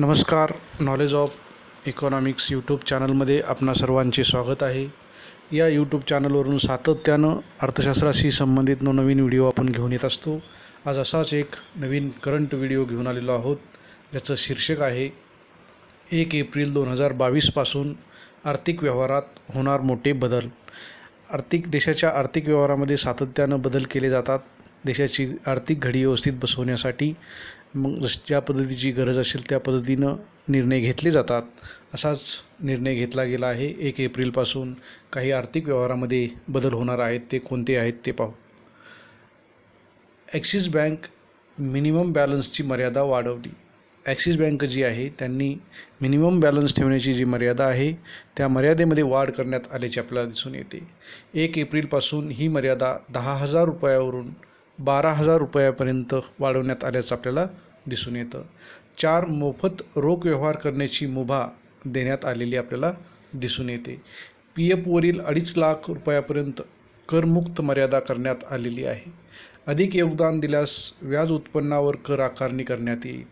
नमस्कार knowledge of economics YouTube चॅनलमध्ये आपणा सर्वांचे स्वागत आहे या यूट्यूब चॅनलवरून सातत्यानं अर्थशास्त्राशी संबंधित नो नवीन व्हिडिओ आपण घेऊन येत असतो आज असाच एक नवीन करंट व्हिडिओ घेऊन आलेलो आहोत ज्याचं शीर्षक आहे एक एप्रिल दोन हजार बावीसपासून आर्थिक व्यवहारात होणार मोठे बदल आर्थिक देशाच्या आर्थिक व्यवहारामध्ये सातत्यानं बदल केले जातात देशाची आर्थिक घडी व्यवस्थित बसवण्यासाठी मग ज्या पद्धतीची गरज असेल त्या पद्धतीनं निर्णय घेतले जातात असाच निर्णय घेतला गेला आहे एक एप्रिलपासून काही आर्थिक व्यवहारामध्ये बदल होणार आहेत ते कोणते आहेत ते पाहू ॲक्सिस बँक मिनिमम बॅलन्सची मर्यादा वाढवली ॲक्सिस बँक जी आहे त्यांनी मिनिमम बॅलन्स ठेवण्याची जी मर्यादा आहे त्या मर्यादेमध्ये वाढ करण्यात आल्याची आपल्याला दिसून येते एक एप्रिलपासून ही मर्यादा दहा हजार रुपयावरून बारा हजार रुपयापर्यंत वाढवण्यात आल्याचं आपल्याला दिसून येतं चार मोफत रोख व्यवहार करण्याची मुभा देण्यात आलेली आपल्याला दिसून येते पी एफवरील अडीच लाख रुपयापर्यंत करमुक्त मर्यादा करण्यात आलेली आहे अधिक योगदान दिल्यास व्याज उत्पन्नावर कर आकारणी करण्यात येईल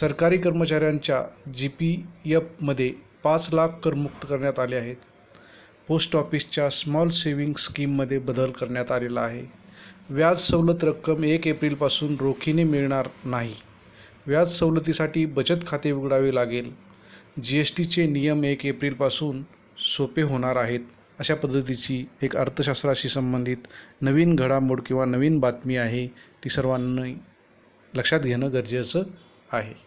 सरकारी कर्मचाऱ्यांच्या जी पी एफमध्ये पाच लाख करमुक्त करण्यात आले आहेत पोस्ट ऑफिसच्या स्मॉल सेव्हिंग स्कीममध्ये बदल करण्यात आलेला आहे व्याज सवलत रक्कम एक एप्रिलपासून रोखीने मिळणार नाही व्याज सवलतीसाठी बचत खाते उघडावे लागेल जी एस टीचे नियम एक एप्रिलपासून सोपे होणार आहेत अशा पद्धतीची एक अर्थशास्त्राशी संबंधित नवीन घडामोड किंवा नवीन बातमी आहे ती सर्वांनी लक्षात घेणं गरजेचं आहे